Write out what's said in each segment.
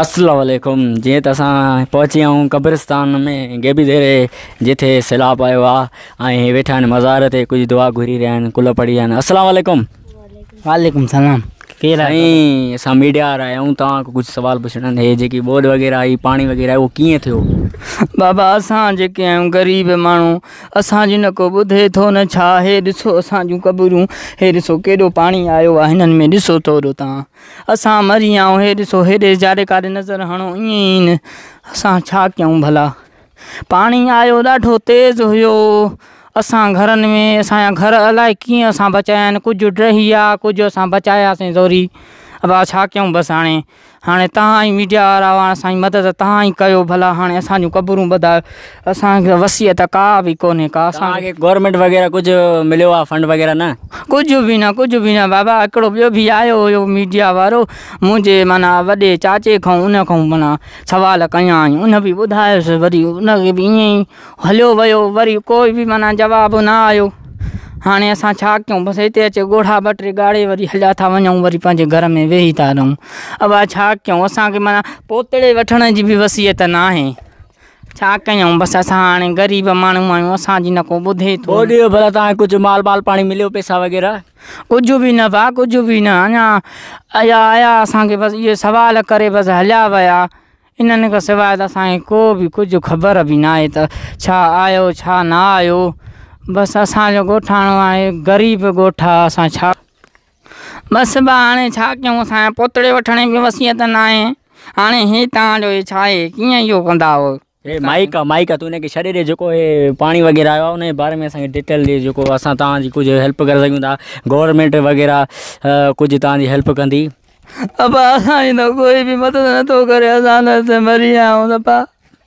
असलकुम जी तो अस पची आऊँ कब्रिस्तान में गेबी देरे जिथे सैलाब आयो वेठा मज़ार से कुछ दुआ घुरी रहा कुल पढ़ी रहिया आहिनि वालेकुम सलाम કેલા સા મીડિયા આ રહ્યો તા કુછ સવાલ પૂછન હે કે બોડ વગેરા આ પાણી વગેરા વો કી હે થેઓ બાબા આસા જે કે ગરીબ માણો આસા જિનકો બધે થો ન ચાહે દસો આસા જો કબરો હેરસો કેડો પાણી આયો આનન મે દસો તો તા આસા મર્યાઓ હેરસો હેડે જારે કા દે નજર હણો ઇન આસા છા ક્યું ભલા પાણી આયો ડઢો તેજ હયો अस घर में असांजा घर अलाए कि असां बचाया कुछ डही कुछ अस बचाया असां ज़ोरी અદા છા કેમ બસાને હાને તા મીડિયા વારો સાઈ મદદ તા કયો ભલા હાને આસાં કબરું બધ આસાં વસિયત કા બી કોને કા આકે ગવર્નમેન્ટ વગેરા કુછ મિલે ફંડ વગેરા ના કુછ બી ના કુછ બી ના બાબા આકડો બી આયો મીડિયા વારો મુજે મના વડે ચાચે ખા ઉને કો મના સવાલ કયા ઉને બી બધાયસ વરી ઉને બી હલ્યો વયો વરી કોઈ બી મના જવાબ ના આયો हाँ अस क्यों बस इतने अच्छे अचे बटे गाड़े टे वरी हलिया था वञूं वरी पंहिंजे घर में वेही था रहूँ अब क्यों अस माना पोतड़े वन की भी वसियत ना आहे छा कयूं बसि असां ग़रीब माण्हू आहियूं असांजी न को ॿुधे थो भला तव्हांखे कुझु माल बाल पानी मिलियो पैसा वग़ैरह कुछ भी न भा कुछ भी ना अञा आया आया असांखे बसि इहे सुवाल करे बसि हलिया विया इन्हनि खां सवाइ त असांखे को बि कुझु ख़बर भी ना तो आयो ना आयो बस असांजो ॻोठाणो आहे ग़रीब गोठा अस बस छा क्यों बा पोतड़े वठण जी वसियत न आहे हाणे हे तव्हांजो हे छा आहे माइक आहे माइक आहे तूं हिनखे छॾे ॾे जेको हे वग़ैरह आयो आहे बारे में असांखे डिटेल ॾे जेको असां तव्हांजी हेल्प कर सघूं गवर्नमेंट वग़ैरह कुछ तव्हांजी हेल्प कंदी अब असांजी कोई भी मदद न करे असां मरी विया आहियूं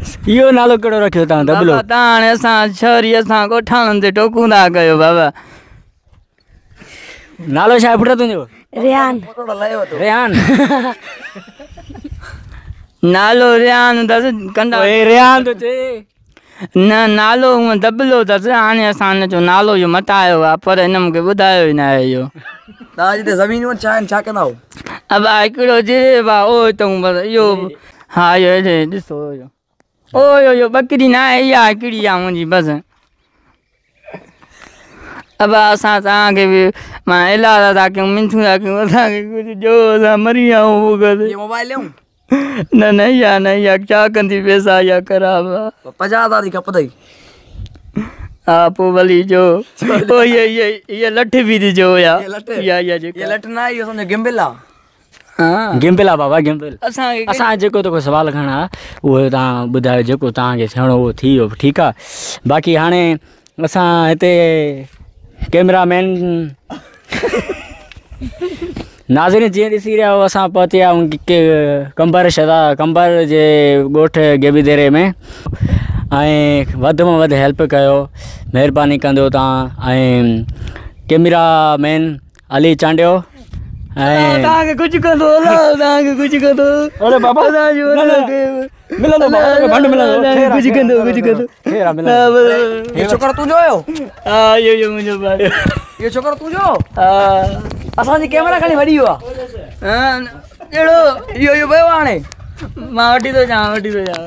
इहो नालो कहिड़ो रखियो तव्हां दबलो तव्हां हाणे असां छोरीअ सां ॻोठाणनि ते टोकूंदा कयो बाबा नालो छा आहे पुट तुंहिंजो रियान रियान नालो रियान अथसि कंदा रियान थो तो चए न नालो दबलो अथसि हाणे असां जो नालो इहो मटायो पर हिन मूंखे ॿुधायो ई न आहे इहो ज़मीन छा आहिनि छा कंदा आहियो अबा हिकिड़ो जे भाउ ओ हितां इहो हा इहो ॾिसो ओयो यो बकरी ना है या किड़ी आ मुंहिंजी बसि अब असां तव्हांखे बि मां इलाह था कयूं मिंथूं था कयूं असांखे कुझु ॾियो असां मरी आऊं न न इहा न इहा छा कंदी पैसा इहा ख़राब आहे पंजाह हज़ार जी खपंदई हा पोइ भली ॾियो इहा लठ बि ॾिजो इहा इहा लठ न आहे इहो सम्झो गिम्बिल आहे हाँ। गिम्पिल आहे बाबा गिम्पिल असां असां जेको तोखे सुवाल खणा उहो तव्हां ॿुधायो जेको तव्हांखे थियणो उहो थी वियो ठीकु आहे बाक़ी हाणे असां हिते कैमरामैन नाज़रीन जी ॾिसी रहिया हुआ असां पहुती कंबर शदा कंबर जे ॻोठु गेबीदेरे में ऐं वधि में वधि हेल्प कयो मेहरबानी कंदो तव्हां ऐं कैमरामैन अली चांडियो हाँ, कुछ कर दो कुछ कर दो अरे बाबा मिला दो भंड मिला दो कुछ कर दो कुछ कर दो ये छोकर तू जो हां ये ये मुझे भाई ये छोकर तू जो हां असां जी कैमरा खाली वडी हुआ हां एड़ो यो यो भयो हाणे मां वठी थो जां वठी थो जां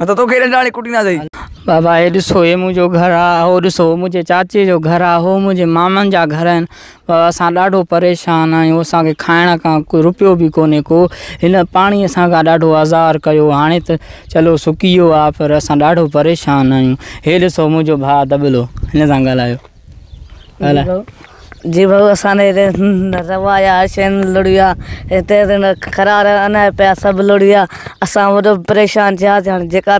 मत तो केरे तो तो डाणी कुटी ना दई बाबा ये मुझे घर हो ॾिसो मुंहिंजे चाचे जो घरु हो मुंहिंजे मामनि जा घर आहिनि बाबा असां ॾाढो परेशान आहियूं असांखे खाइण खां को रुपियो बि कोन्हे को हिन पाणीअ सां ॾाढो आज़ार कयो हाणे त चलो सुकी वियो आहे पर असां ॾाढो परेशान आहियूं हे ॾिसो मुंहिंजो भाउ दॿलो हिन सां ॻाल्हायो ॻाल्हायो जी साने रे रवाया शन लुड़िया इत खरार अने पिया सभु लड़िया असां परेशान थे हाणे जेका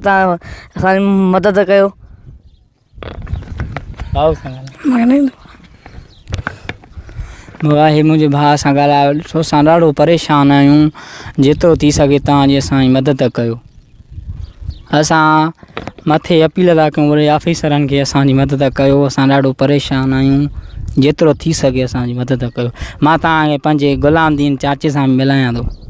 मदद कर आहे मुंहिंजे भाउ सां ॻाल्हायो ॾिसो परेशान आहियूं जो थी सके तव्हांजी मदद कर अस मथे अपील था क्यों वो ऑफिसर के असि मदद कर असो परेशान आहियूं जितो थी सके असांजी मदद कर ग़ुलाम दीन चाचे से मिलाया तो